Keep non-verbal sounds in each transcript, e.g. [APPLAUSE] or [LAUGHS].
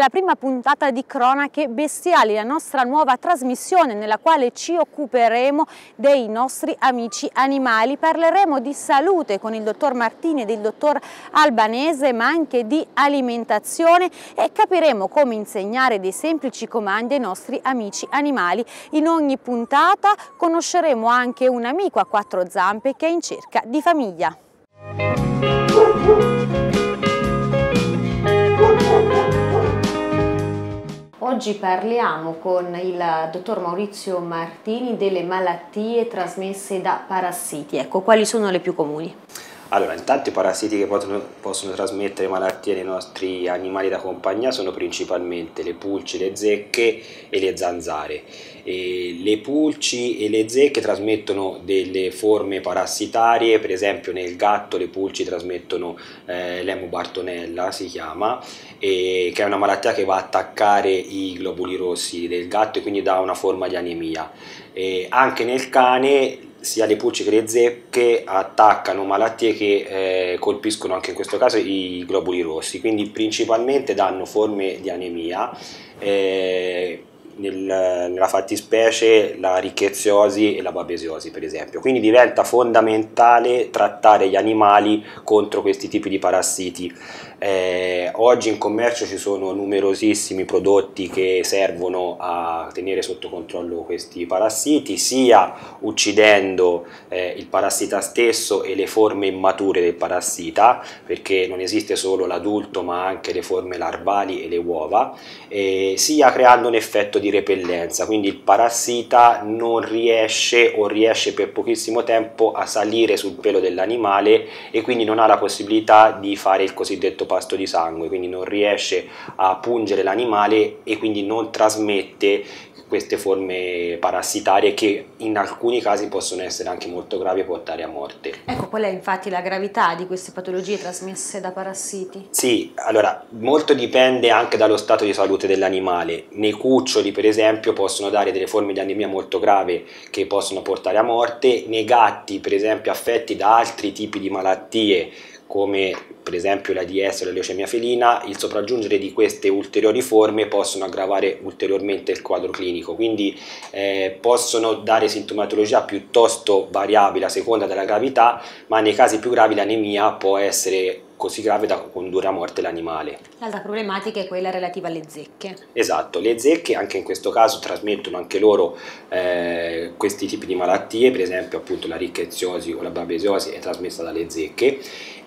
la prima puntata di Cronache Bestiali, la nostra nuova trasmissione nella quale ci occuperemo dei nostri amici animali. Parleremo di salute con il dottor Martini e il dottor Albanese, ma anche di alimentazione e capiremo come insegnare dei semplici comandi ai nostri amici animali. In ogni puntata conosceremo anche un amico a quattro zampe che è in cerca di famiglia. Oggi parliamo con il dottor Maurizio Martini delle malattie trasmesse da parassiti. Ecco, quali sono le più comuni? Allora, intanto i parassiti che possono, possono trasmettere malattie nei nostri animali da compagnia sono principalmente le pulci, le zecche e le zanzare. E le pulci e le zecche trasmettono delle forme parassitarie, per esempio nel gatto le pulci trasmettono eh, l'emobartonella, si chiama, che è una malattia che va a attaccare i globuli rossi del gatto e quindi dà una forma di anemia. E anche nel cane sia le pulci che le zecche attaccano malattie che eh, colpiscono anche in questo caso i globuli rossi, quindi principalmente danno forme di anemia. Eh, nella fattispecie la riccheziosi e la babesiosi per esempio. Quindi diventa fondamentale trattare gli animali contro questi tipi di parassiti eh, oggi in commercio ci sono numerosissimi prodotti che servono a tenere sotto controllo questi parassiti, sia uccidendo eh, il parassita stesso e le forme immature del parassita, perché non esiste solo l'adulto ma anche le forme larvali e le uova, eh, sia creando un effetto di repellenza, quindi il parassita non riesce o riesce per pochissimo tempo a salire sul pelo dell'animale e quindi non ha la possibilità di fare il cosiddetto pasto di sangue, quindi non riesce a pungere l'animale e quindi non trasmette queste forme parassitarie che in alcuni casi possono essere anche molto gravi e portare a morte. Ecco, qual è infatti la gravità di queste patologie trasmesse da parassiti? Sì, allora molto dipende anche dallo stato di salute dell'animale. Nei cuccioli, per esempio, possono dare delle forme di anemia molto grave che possono portare a morte, nei gatti, per esempio, affetti da altri tipi di malattie come per esempio l'AIDS o la leucemia felina, il sopraggiungere di queste ulteriori forme possono aggravare ulteriormente il quadro clinico, quindi eh, possono dare sintomatologia piuttosto variabile a seconda della gravità, ma nei casi più gravi l'anemia può essere così grave da condurre a morte l'animale. L'altra problematica è quella relativa alle zecche. Esatto, le zecche anche in questo caso trasmettono anche loro eh, questi tipi di malattie, per esempio appunto la riccheziosi o la babesiosi è trasmessa dalle zecche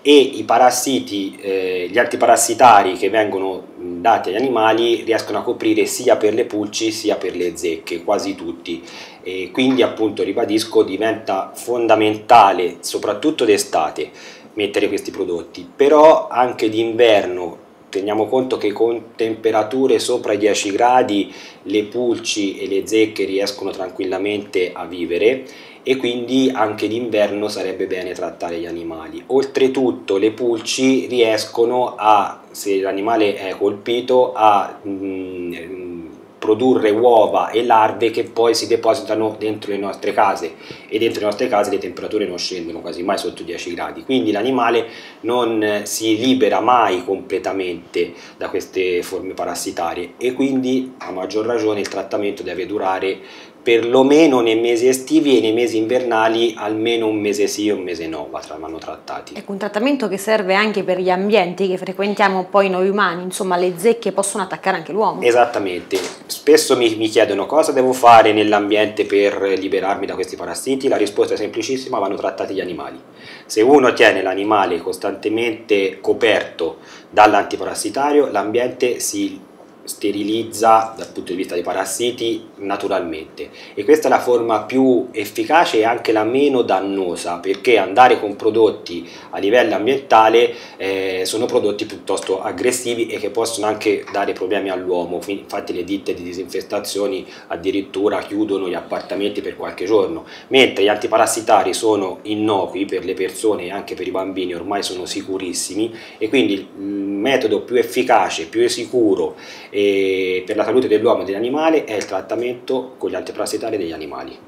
e i parassiti, eh, gli antiparassitari che vengono dati agli animali riescono a coprire sia per le pulci sia per le zecche, quasi tutti. E quindi appunto ribadisco diventa fondamentale soprattutto d'estate mettere questi prodotti, però anche d'inverno teniamo conto che con temperature sopra i 10 gradi le pulci e le zecche riescono tranquillamente a vivere e quindi anche d'inverno sarebbe bene trattare gli animali. Oltretutto le pulci riescono a, se l'animale è colpito, a mh, mm, produrre uova e larve che poi si depositano dentro le nostre case e dentro le nostre case le temperature non scendono quasi mai sotto i 10 gradi quindi l'animale non eh, si libera mai completamente da queste forme parassitarie e quindi a maggior ragione il trattamento deve durare perlomeno nei mesi estivi e nei mesi invernali almeno un mese sì e un mese no vanno trattati. Ecco, un trattamento che serve anche per gli ambienti che frequentiamo poi noi umani, insomma le zecche possono attaccare anche l'uomo. Esattamente, spesso mi, mi chiedono cosa devo fare nell'ambiente per liberarmi da questi parassiti, la risposta è semplicissima, vanno trattati gli animali. Se uno tiene l'animale costantemente coperto dall'antiparassitario, l'ambiente si sterilizza dal punto di vista dei parassiti naturalmente e questa è la forma più efficace e anche la meno dannosa perché andare con prodotti a livello ambientale eh, sono prodotti piuttosto aggressivi e che possono anche dare problemi all'uomo infatti le ditte di disinfestazioni addirittura chiudono gli appartamenti per qualche giorno mentre gli antiparassitari sono innocui per le persone e anche per i bambini ormai sono sicurissimi e quindi il metodo più efficace più sicuro e per la salute dell'uomo e dell'animale è il trattamento con gli antiparasitari degli animali.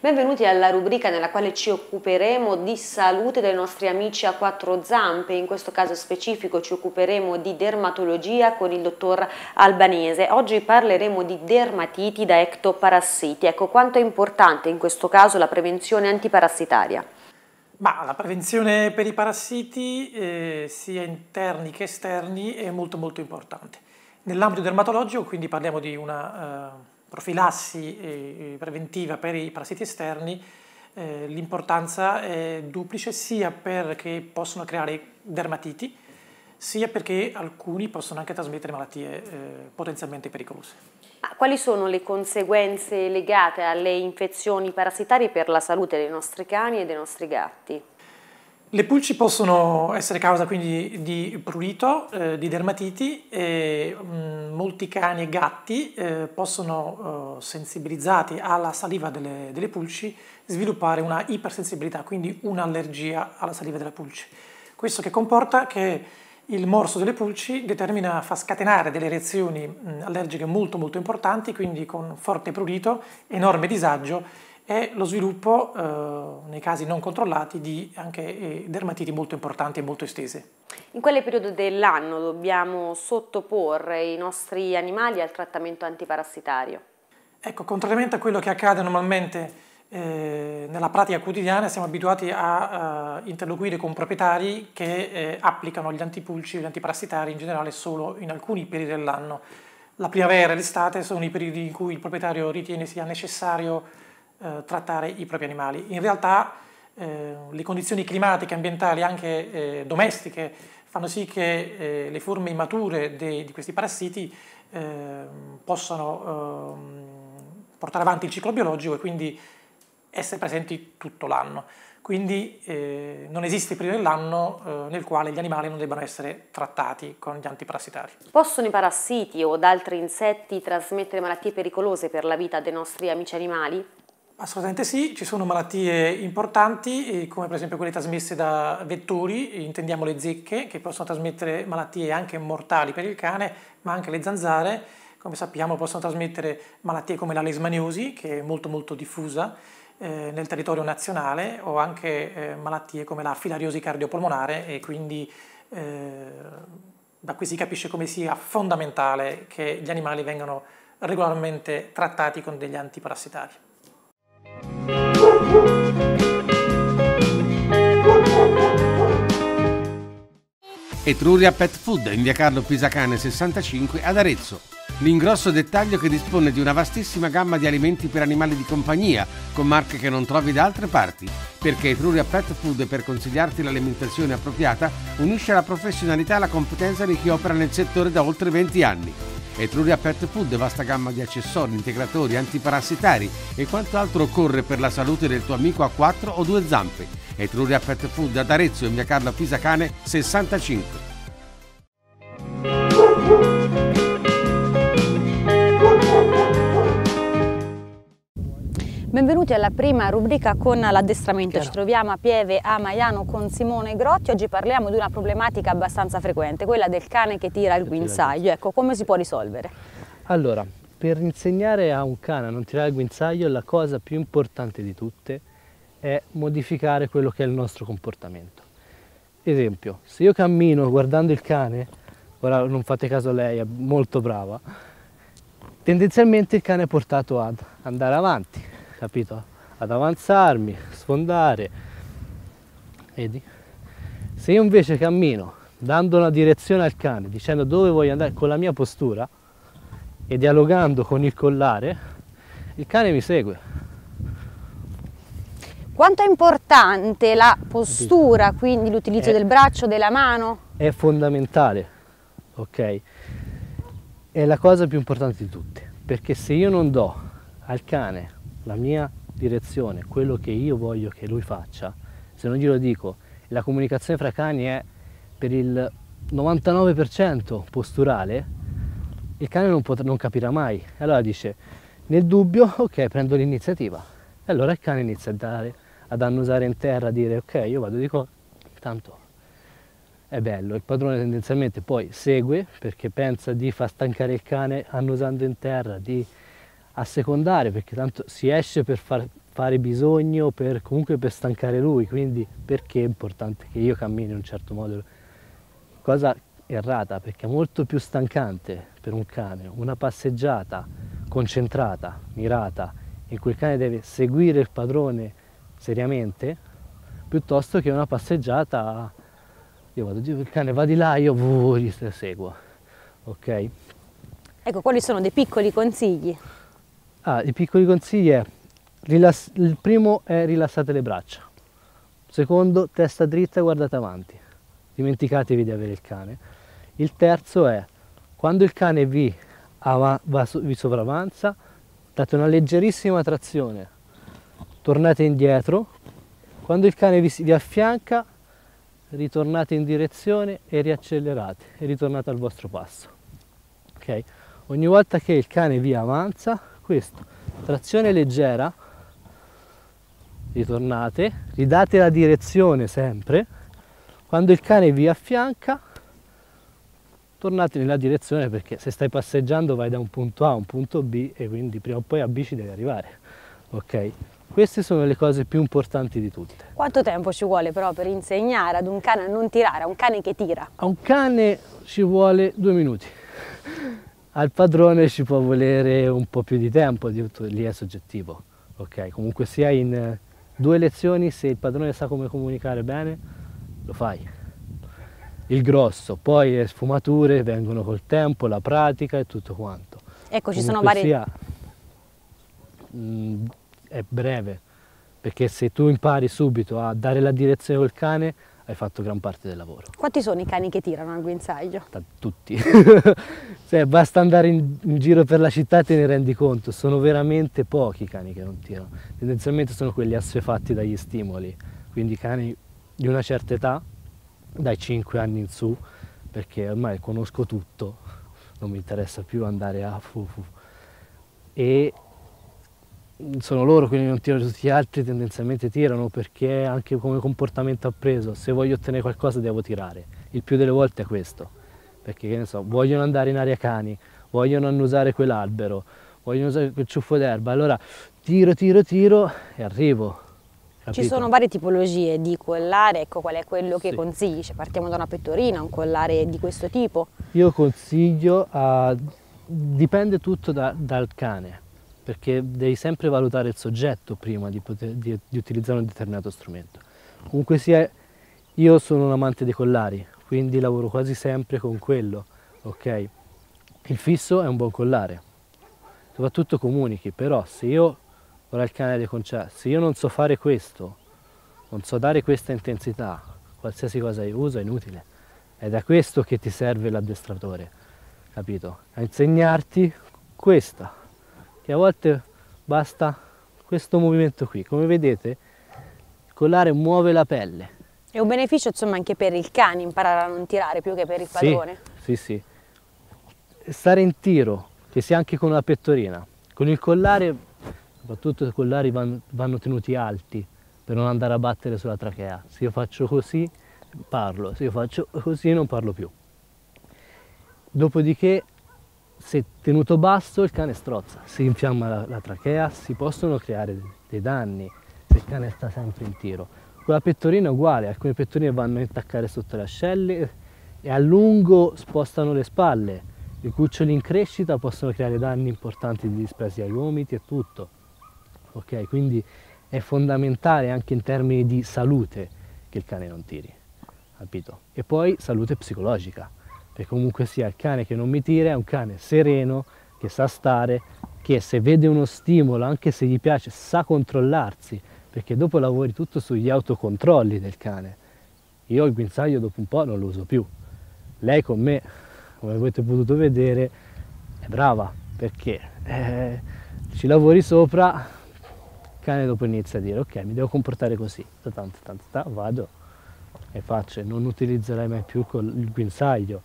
Benvenuti alla rubrica nella quale ci occuperemo di salute dei nostri amici a quattro zampe, in questo caso specifico ci occuperemo di dermatologia con il dottor Albanese. Oggi parleremo di dermatiti da ectoparassiti, ecco quanto è importante in questo caso la prevenzione antiparassitaria. Ma la prevenzione per i parassiti, eh, sia interni che esterni, è molto molto importante. Nell'ambito dermatologico, quindi parliamo di una eh, profilassi eh, eh preventiva per i parassiti esterni, eh, l'importanza è duplice sia perché possono creare dermatiti, sia perché alcuni possono anche trasmettere malattie eh, potenzialmente pericolose. Ah, quali sono le conseguenze legate alle infezioni parassitarie per la salute dei nostri cani e dei nostri gatti? Le pulci possono essere causa quindi di prurito, eh, di dermatiti e mh, mm, molti cani e gatti eh, possono, eh, sensibilizzati alla saliva delle, delle, pulci, sviluppare una ipersensibilità, quindi un'allergia alla saliva della pulce. Questo che comporta che il morso delle pulci determina, fa scatenare delle reazioni allergiche molto molto importanti, quindi con forte prurito, enorme disagio e lo sviluppo, eh, nei casi non controllati, di anche eh, dermatiti molto importanti e molto estese. In quale periodo dell'anno dobbiamo sottoporre i nostri animali al trattamento antiparassitario? Ecco, contrariamente a quello che accade normalmente eh, nella pratica quotidiana siamo abituati a uh, interloquire con proprietari che eh, applicano gli antipulci, gli antiparassitari in generale solo in alcuni periodi dell'anno. La primavera e l'estate sono i periodi in cui il proprietario ritiene sia necessario eh, trattare i propri animali. In realtà eh, le condizioni climatiche, ambientali, anche domestiche, fanno sì che le forme immature de, di questi parassiti possano ehm, portare avanti il ciclo biologico e quindi essere presenti tutto l'anno. Quindi eh, non esiste periodo dell'anno eh, nel quale gli animali non debbano essere trattati con gli antiparassitari. Possono i parassiti o altri insetti trasmettere malattie pericolose per la vita dei nostri amici animali? Assolutamente sì, ci sono malattie importanti eh, come per esempio quelle trasmesse da vettori, intendiamo le zecche, che possono trasmettere malattie anche mortali per il cane, ma anche le zanzare, come sappiamo possono trasmettere malattie come la lesmaniosi, che è molto molto diffusa, eh, nel territorio nazionale o anche eh, malattie come la filariosi cardiopolmonare e quindi eh, da qui si capisce come sia fondamentale che gli animali vengano regolarmente trattati con degli antiparassitari. Etruria Pet Food in via Carlo Pisacane 65 ad Arezzo. L'ingrosso dettaglio che dispone di una vastissima gamma di alimenti per animali di compagnia, con marche che non trovi da altre parti, perché Etruria Pet Food per consigliarti l'alimentazione appropriata unisce la professionalità e la competenza di chi opera nel settore da oltre 20 anni. Etruria Pet Food, vasta gamma di accessori, integratori, antiparassitari e quanto altro occorre per la salute del tuo amico a quattro o due zampe. Etruria Pet Food ad Arezzo in via Carlo Pisacane 65. Benvenuti alla prima rubrica con l'addestramento. Ci troviamo a Pieve a Maiano con Simone Grotti. Oggi parliamo di una problematica abbastanza frequente, quella del cane che tira il guinzaglio. Ecco, come si può risolvere? Allora, per insegnare a un cane a non tirare il guinzaglio, la cosa più importante di tutte è modificare quello che è il nostro comportamento. Esempio, se io cammino guardando il cane, ora non fate caso a lei, è molto brava, tendenzialmente il cane è portato ad andare avanti, capito? Ad avanzarmi, sfondare. Vedi? Se io invece cammino dando una direzione al cane, dicendo dove voglio andare con la mia postura e dialogando con il collare, il cane mi segue. Quanto è importante la postura, quindi l'utilizzo eh. del braccio, della mano? È fondamentale, ok? È la cosa più importante di tutte, perché se io non do al cane la mia direzione, quello che io voglio che lui faccia, se non glielo dico, la comunicazione fra cani è per il 99% posturale, il cane non, potrà, non capirà mai. Allora dice, nel dubbio, ok, prendo l'iniziativa. E allora il cane inizia a dare, ad annusare in terra, a dire, ok, io vado di qua, tanto è bello. Il padrone tendenzialmente poi segue perché pensa di far stancare il cane annusando in terra, di a secondare perché tanto si esce per far, fare bisogno, per, comunque per stancare lui, quindi perché è importante che io cammini in un certo modo? Cosa errata perché è molto più stancante per un cane una passeggiata concentrata, mirata, in cui il cane deve seguire il padrone seriamente, piuttosto che una passeggiata, io vado, il cane va di là, io vuh, seguo, ok? Ecco, quali sono dei piccoli consigli Ah, i piccoli consigli è, rilass- il primo è rilassate le braccia, secondo testa dritta e guardate avanti, dimenticatevi di avere il cane. Il terzo è, quando il cane vi, av- vi sovravanza, date una leggerissima trazione, tornate indietro, quando il cane vi, vi affianca, ritornate in direzione e riaccelerate e ritornate al vostro passo. Okay? Ogni volta che il cane vi avanza, questo trazione leggera ritornate ridate la direzione sempre quando il cane vi affianca tornate nella direzione perché se stai passeggiando vai da un punto A a un punto B e quindi prima o poi a B ci devi arrivare ok queste sono le cose più importanti di tutte. Quanto tempo ci vuole però per insegnare ad un cane a non tirare, a un cane che tira? A un cane ci vuole due minuti al padrone ci può volere un po' più di tempo, lì è soggettivo. Okay? Comunque sia in eh, due lezioni, se il padrone sa come comunicare bene, lo fai. Il grosso, poi le sfumature vengono col tempo, la pratica e tutto quanto. Ecco, ci Comunque sono vari... Sia, mh, mm, è breve, perché se tu impari subito a dare la direzione col cane, hai fatto gran parte del lavoro. Quanti sono i cani che tirano al guinzaglio? Tutti. [LAUGHS] cioè, basta andare in, in, giro per la città e te ne rendi conto, sono veramente pochi i cani che non tirano. Tendenzialmente sono quelli assuefatti dagli stimoli, quindi cani di una certa età, dai 5 anni in su, perché ormai conosco tutto, non mi interessa più andare a fufu. E sono loro, quindi non tirano tutti gli altri, tendenzialmente tirano perché anche come comportamento ha preso, se voglio ottenere qualcosa devo tirare, il più delle volte è questo, perché che ne so, vogliono andare in aria cani, vogliono annusare quell'albero, vogliono usare quel ciuffo d'erba, allora tiro, tiro, tiro e arrivo. Capito? Ci sono varie tipologie di collare, ecco qual è quello che sì. consigli? Cioè, partiamo da una pettorina, un collare di questo tipo? Io consiglio, a... dipende tutto da, dal cane, perché devi sempre valutare il soggetto prima di, poter, di, di utilizzare un determinato strumento. Comunque sia, io sono un amante dei collari, quindi lavoro quasi sempre con quello, ok? Il fisso è un buon collare, soprattutto comunichi, però se io, ora il canale dei concerti, se io non so fare questo, non so dare questa intensità, qualsiasi cosa io uso è inutile. È da questo che ti serve l'addestratore, capito? A insegnarti questa che a volte basta questo movimento qui. Come vedete il collare muove la pelle. È un beneficio insomma anche per il cane imparare a non tirare più che per il padrone. Sì, sì. sì. Stare in tiro, che sia anche con la pettorina, con il collare, soprattutto i collari vanno, vanno tenuti alti per non andare a battere sulla trachea. Se io faccio così parlo, se io faccio così non parlo più. Dopodiché se tenuto basso il cane strozza, si infiamma la, la trachea, si possono creare dei danni se il cane sta sempre in tiro. Con la pettorina è uguale, alcune pettorine vanno a intaccare sotto le ascelle e a lungo spostano le spalle. I cuccioli in crescita possono creare danni importanti di dispersi ai gomiti e tutto. Ok, quindi è fondamentale anche in termini di salute che il cane non tiri, capito? E poi salute psicologica, e comunque sia il cane che non mi tira è un cane sereno che sa stare che se vede uno stimolo anche se gli piace sa controllarsi perché dopo lavori tutto sugli autocontrolli del cane io il guinzaglio dopo un po' non lo uso più lei con me come avete potuto vedere è brava perché eh, ci lavori sopra il cane dopo inizia a dire ok mi devo comportare così tanto tanto vado e faccio non utilizzerai mai più il guinzaglio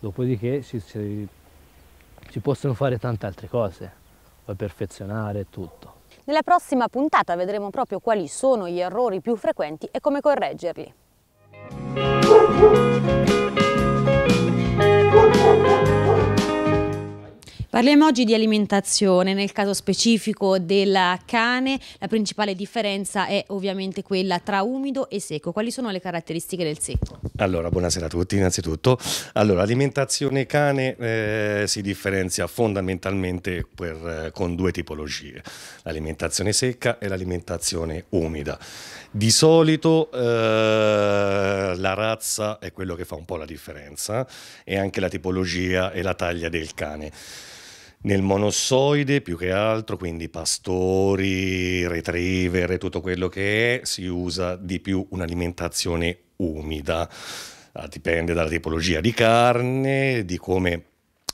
dopodiché si, si, si possono fare tante altre cose, puoi perfezionare tutto. Nella prossima puntata vedremo proprio quali sono gli errori più frequenti e come correggerli. Parliamo oggi di alimentazione, nel caso specifico del cane la principale differenza è ovviamente quella tra umido e secco. Quali sono le caratteristiche del secco? Allora, buonasera a tutti innanzitutto. Allora, l'alimentazione cane eh, si differenzia fondamentalmente per, eh, con due tipologie, l'alimentazione secca e l'alimentazione umida. Di solito eh, la razza è quello che fa un po' la differenza e anche la tipologia e la taglia del cane nel monossoide più che altro, quindi pastori, retriever e tutto quello che è, si usa di più un'alimentazione umida. Ah, dipende dalla tipologia di carne, di come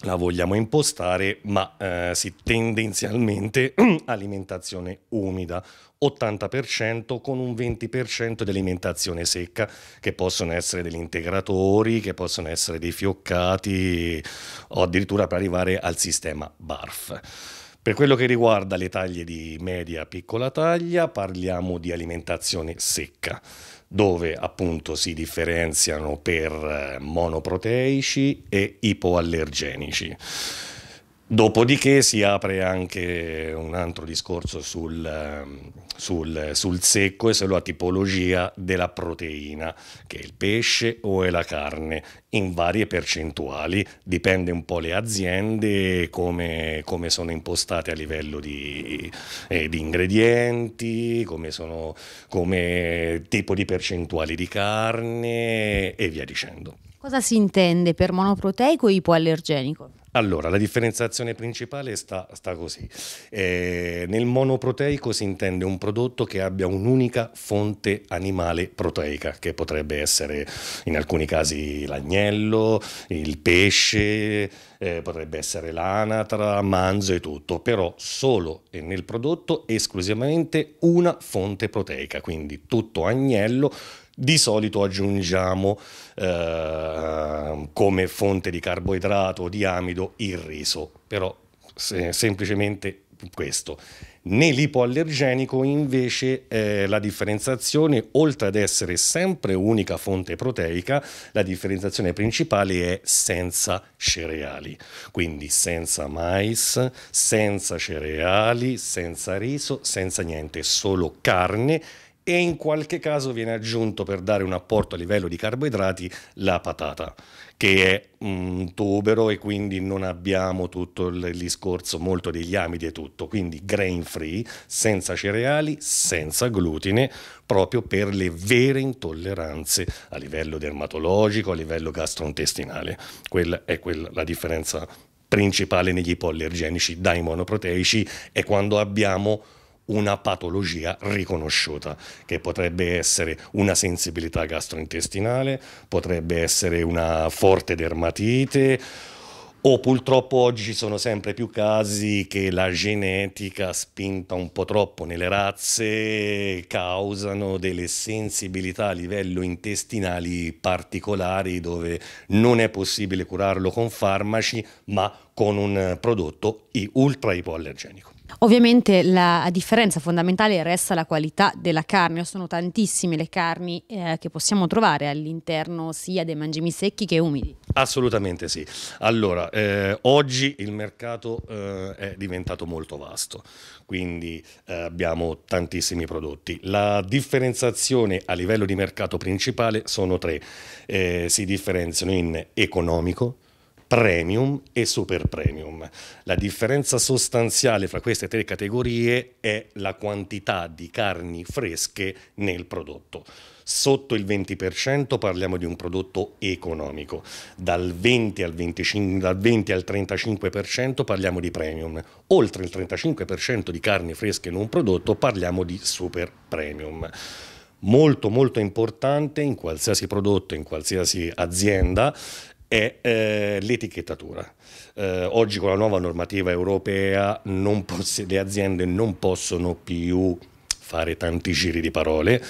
la vogliamo impostare, ma eh, si tendenzialmente [CLEARS THROAT] alimentazione umida, 80% con un 20% di alimentazione secca, che possono essere degli integratori, che possono essere dei fioccati o addirittura per arrivare al sistema BARF. Per quello che riguarda le taglie di media piccola taglia, parliamo di alimentazione secca dove appunto si differenziano per eh, monoproteici e ipoallergenici. Dopodiché si apre anche un altro discorso sul, ehm, sul, sul, secco e sulla tipologia della proteina, che è il pesce o è la carne, in varie percentuali, dipende un po' le aziende come, come sono impostate a livello di, eh, di ingredienti, come, sono, come tipo di percentuali di carne e via dicendo. Cosa si intende per monoproteico e ipoallergenico? Allora, la differenziazione principale sta, sta così. Eh, nel monoproteico si intende un prodotto che abbia un'unica fonte animale proteica, che potrebbe essere in alcuni casi l'agnello, il pesce, eh, potrebbe essere l'anatra, manzo e tutto, però solo e nel prodotto esclusivamente una fonte proteica, quindi tutto agnello, di solito aggiungiamo eh, come fonte di carboidrato o di amido il riso, però se, semplicemente questo. Nell'ipoallergenico invece eh, la differenziazione, oltre ad essere sempre unica fonte proteica, la differenziazione principale è senza cereali, quindi senza mais, senza cereali, senza riso, senza niente, solo carne e in qualche caso viene aggiunto per dare un apporto a livello di carboidrati la patata, che è un tubero e quindi non abbiamo tutto il discorso molto degli amidi e tutto, quindi grain free, senza cereali, senza glutine, proprio per le vere intolleranze a livello dermatologico, a livello gastrointestinale. Quella è quella, la differenza principale negli poliergenici dai monoproteici è quando abbiamo una patologia riconosciuta, che potrebbe essere una sensibilità gastrointestinale, potrebbe essere una forte dermatite, o purtroppo oggi ci sono sempre più casi che la genetica spinta un po' troppo nelle razze causano delle sensibilità a livello intestinali particolari dove non è possibile curarlo con farmaci ma con un prodotto ultra ipoallergenico. Ovviamente la differenza fondamentale resta la qualità della carne, sono tantissime le carni eh, che possiamo trovare all'interno sia dei mangimi secchi che umidi. Assolutamente sì. Allora, eh, oggi il mercato eh, è diventato molto vasto, quindi eh, abbiamo tantissimi prodotti. La differenziazione a livello di mercato principale sono tre, eh, si differenziano in economico, premium e super premium. La differenza sostanziale fra queste tre categorie è la quantità di carni fresche nel prodotto. Sotto il 20% parliamo di un prodotto economico, dal 20 al, 25, dal 20 al 35% parliamo di premium, oltre il 35% di carni fresche in un prodotto parliamo di super premium molto molto importante in qualsiasi prodotto, in qualsiasi azienda, è eh, l'etichettatura. Eh, oggi con la nuova normativa europea le aziende non possono più fare tanti giri di parole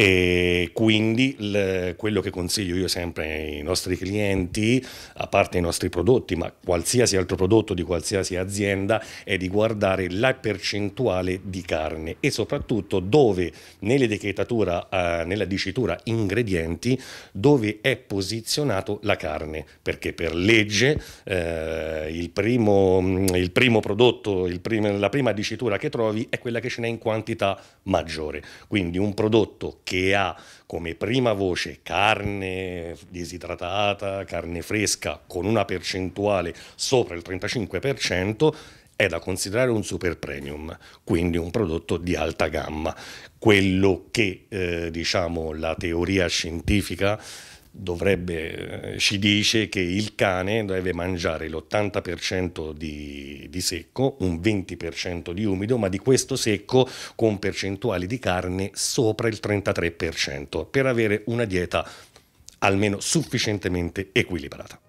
e quindi il, quello che consiglio io sempre ai nostri clienti, a parte i nostri prodotti, ma qualsiasi altro prodotto di qualsiasi azienda, è di guardare la percentuale di carne e soprattutto dove nell'etichettatura, eh, nella dicitura ingredienti, dove è posizionato la carne, perché per legge eh, il, primo, mm, il, primo, prodotto, il primo, la prima dicitura che trovi è quella che ce n'è in quantità maggiore. Quindi un prodotto che ha come prima voce carne disidratata, carne fresca con una percentuale sopra il 35%, è da considerare un super premium, quindi un prodotto di alta gamma. Quello che eh, diciamo, la teoria scientifica dovrebbe, eh, ci dice che il cane deve mangiare l'80% di, di, secco, un 20% di umido, ma di questo secco con percentuali di carne sopra il 33% per avere una dieta almeno sufficientemente equilibrata.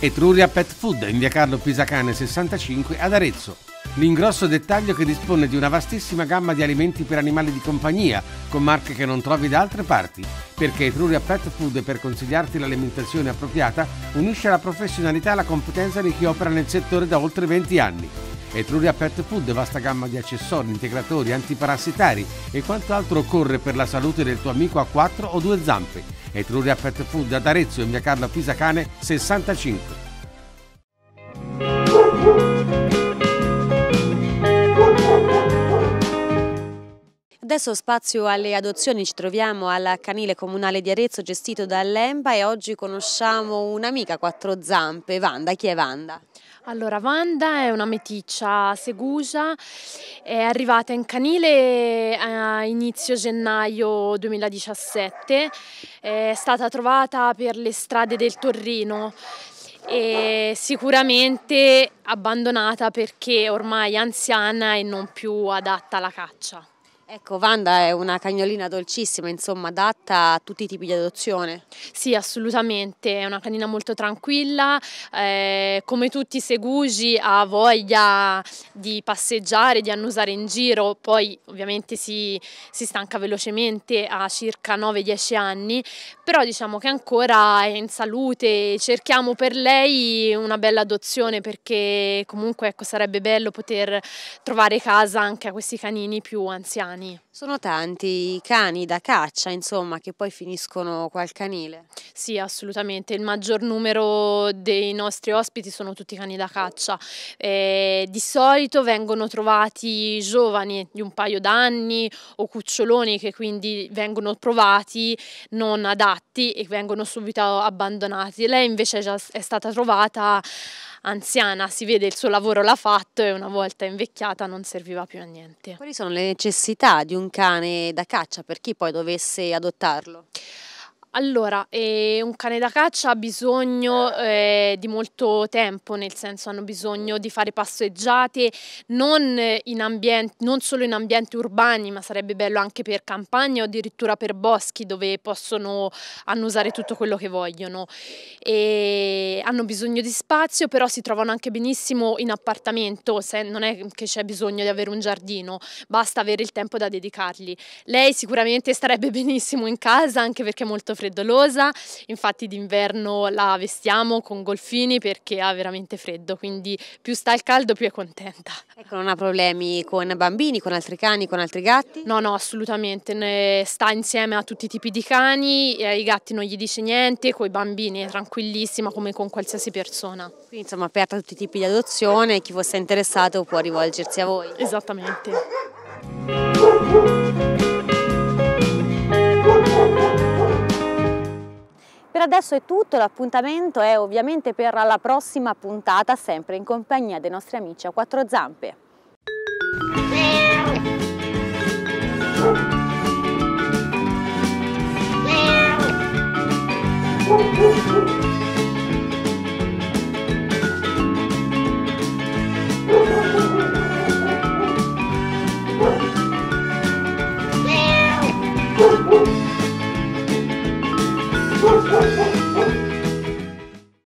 Etruria Pet Food in via Carlo Pisacane 65 ad Arezzo. L'ingrosso dettaglio che dispone di una vastissima gamma di alimenti per animali di compagnia, con marche che non trovi da altre parti, perché Etruria Pet Food per consigliarti l'alimentazione appropriata unisce la professionalità e la competenza di chi opera nel settore da oltre 20 anni. Etruria Pet Food, vasta gamma di accessori, integratori, antiparassitari e quanto altro occorre per la salute del tuo amico a quattro o due zampe. Etruria Pet Food ad Arezzo in via Carlo Pisacane 65. Adesso spazio alle adozioni, ci troviamo al canile comunale di Arezzo gestito dall'EMPA e oggi conosciamo un'amica quattro zampe, Vanda, chi è Vanda? Allora, Vanda è una meticcia segugia, è arrivata in canile eh, a inizio gennaio 2017, è stata trovata per le strade del Torrino e sicuramente abbandonata perché ormai è anziana e non più adatta alla caccia. Ecco, Wanda è una cagnolina dolcissima, insomma, adatta a tutti i tipi di adozione. Sì, assolutamente, è una canina molto tranquilla, eh, come tutti i segugi ha voglia di passeggiare, di annusare in giro, poi ovviamente si, si stanca velocemente a circa 9-10 anni, però diciamo che ancora è in salute, cerchiamo per lei una bella adozione perché comunque ecco, sarebbe bello poter trovare casa anche a questi canini più anziani cani? Sono tanti i cani da caccia, insomma, che poi finiscono qua al canile. Sì, assolutamente. Il maggior numero dei nostri ospiti sono tutti cani da caccia. Eh, di solito vengono trovati giovani di un paio d'anni o cuccioloni che quindi vengono provati non adatti e vengono subito abbandonati. Lei invece è, già, è stata trovata anziana, si vede il suo lavoro l'ha fatto e una volta invecchiata non serviva più a niente. Quali sono le necessità di un cane da caccia per chi poi dovesse adottarlo? Allora, eh, un cane da caccia ha bisogno eh, di molto tempo, nel senso hanno bisogno di fare passeggiate non, ambienti, non, solo in ambienti urbani, ma sarebbe bello anche per campagne o addirittura per boschi dove possono annusare tutto quello che vogliono. E hanno bisogno di spazio, però si trovano anche benissimo in appartamento, non è che c'è bisogno di avere un giardino, basta avere il tempo da dedicargli. Lei sicuramente starebbe [LAUGHS] benissimo in casa anche perché è molto fresca freddolosa, infatti d'inverno la vestiamo con golfini perché ha veramente freddo, quindi più sta il caldo più è contenta. Ecco, non ha problemi con bambini, con altri cani, con altri gatti? No, no, assolutamente, ne sta insieme a tutti i tipi di cani, ai gatti non gli dice niente, con i bambini è tranquillissima come con qualsiasi persona. Quindi insomma aperta a tutti i tipi di adozione, chi fosse interessato può rivolgersi a voi. Esattamente. Per adesso è tutto, l'appuntamento è ovviamente per la prossima puntata, sempre in compagnia dei nostri amici a quattro zampe. Woo, woo, woo.